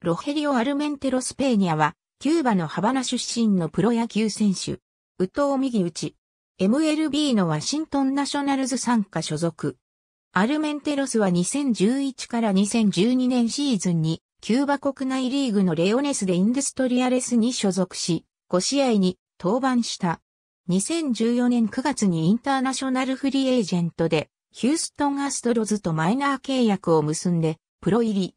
ロヘリオ・アルメンテロス・ペーニャは、キューバのハバナ出身のプロ野球選手、ウトウ右打ち、MLB のワシントンナショナルズ参加所属。アルメンテロスは2011から2012年シーズンに、キューバ国内リーグのレオネスでインデストリアレスに所属し、5試合に登板した。2014年9月にインターナショナルフリーエージェントで、ヒューストンアストロズとマイナー契約を結んで、プロ入り。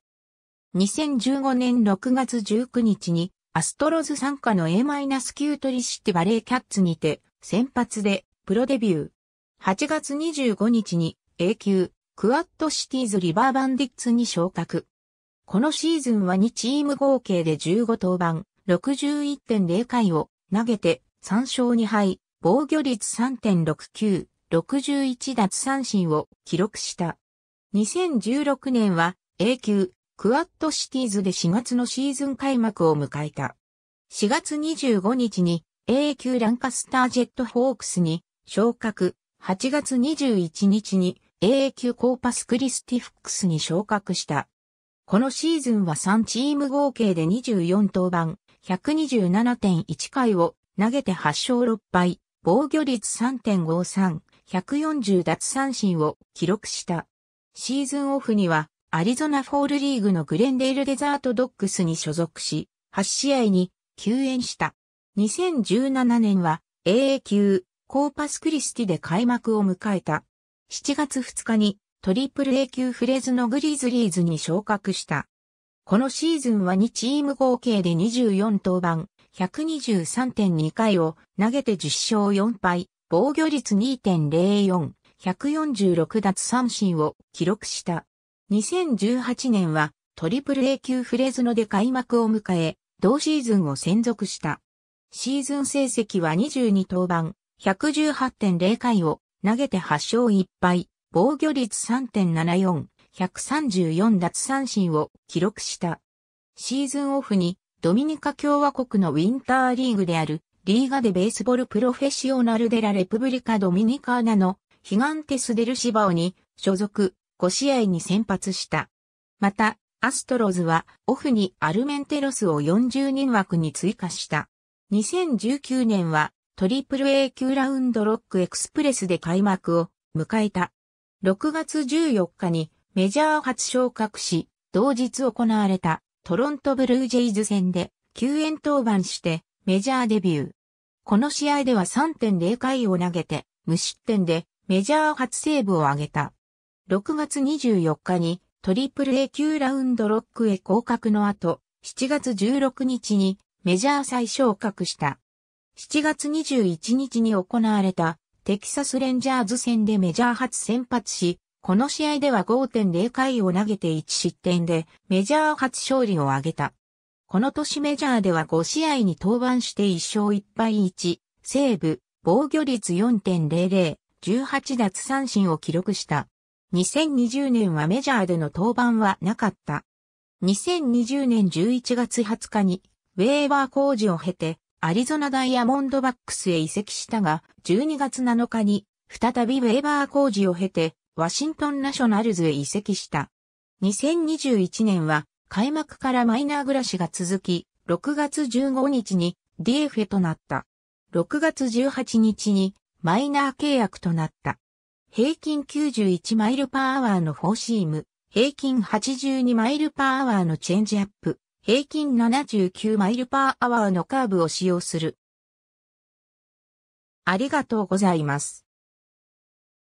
2015年6月19日にアストロズ参加の A-9 トリシティバレーキャッツにて先発でプロデビュー。8月25日に A 級クワッドシティーズリバーバンディッツに昇格。このシーズンは2チーム合計で15登板、61.0回を投げて3勝2敗、防御率3.69、61奪三振を記録した。2016年は A 級クアッドシティーズで4月のシーズン開幕を迎えた。4月25日に A 級ランカスタージェットホークスに昇格、8月21日に A 級コーパスクリスティフックスに昇格した。このシーズンは3チーム合計で24登板、127.1回を投げて8勝6敗、防御率3.53、140奪三振を記録した。シーズンオフにはアリゾナフォールリーグのグレンデールデザートドッグスに所属し、8試合に救援した。2017年は AA 級コーパスクリスティで開幕を迎えた。7月2日にトリプル A 級フレーズのグリーズリーズに昇格した。このシーズンは2チーム合計で24登板、123.2回を投げて10勝4敗、防御率2.04、146奪三振を記録した。2018年はトリプル A 級フレズノで開幕を迎え、同シーズンを専属した。シーズン成績は22登板、118.0回を投げて8勝1敗、防御率3.74、134奪三振を記録した。シーズンオフにドミニカ共和国のウィンターリーグであるリーガでベースボールプロフェッショナルデラレプブリカドミニカーナのヒガンテスデルシバオに所属5試合に先発した。また、アストロズはオフにアルメンテロスを40人枠に追加した。2019年はトリプル A 級ラウンドロックエクスプレスで開幕を迎えた。6月14日にメジャー初昇格し、同日行われたトロントブルージェイズ戦で救援登板してメジャーデビュー。この試合では3.0回を投げて無失点でメジャー初セーブを挙げた。6月24日にトリプル A 級ラウンドロックへ降格の後、7月16日にメジャー再昇格した。7月21日に行われたテキサスレンジャーズ戦でメジャー初先発し、この試合では5.0回を投げて1失点でメジャー初勝利を挙げた。この年メジャーでは5試合に登板して1勝1敗1、セーブ、防御率4.00、18奪三振を記録した。2020年はメジャーでの登板はなかった。2020年11月20日に、ウェーバー工事を経て、アリゾナダイヤモンドバックスへ移籍したが、12月7日に、再びウェーバー工事を経て、ワシントンナショナルズへ移籍した。2021年は、開幕からマイナー暮らしが続き、6月15日に DF となった。6月18日にマイナー契約となった。平均91マイルパーアワーのフォーシーム、平均82マイルパーアワーのチェンジアップ、平均79マイルパーアワーのカーブを使用する。ありがとうございます。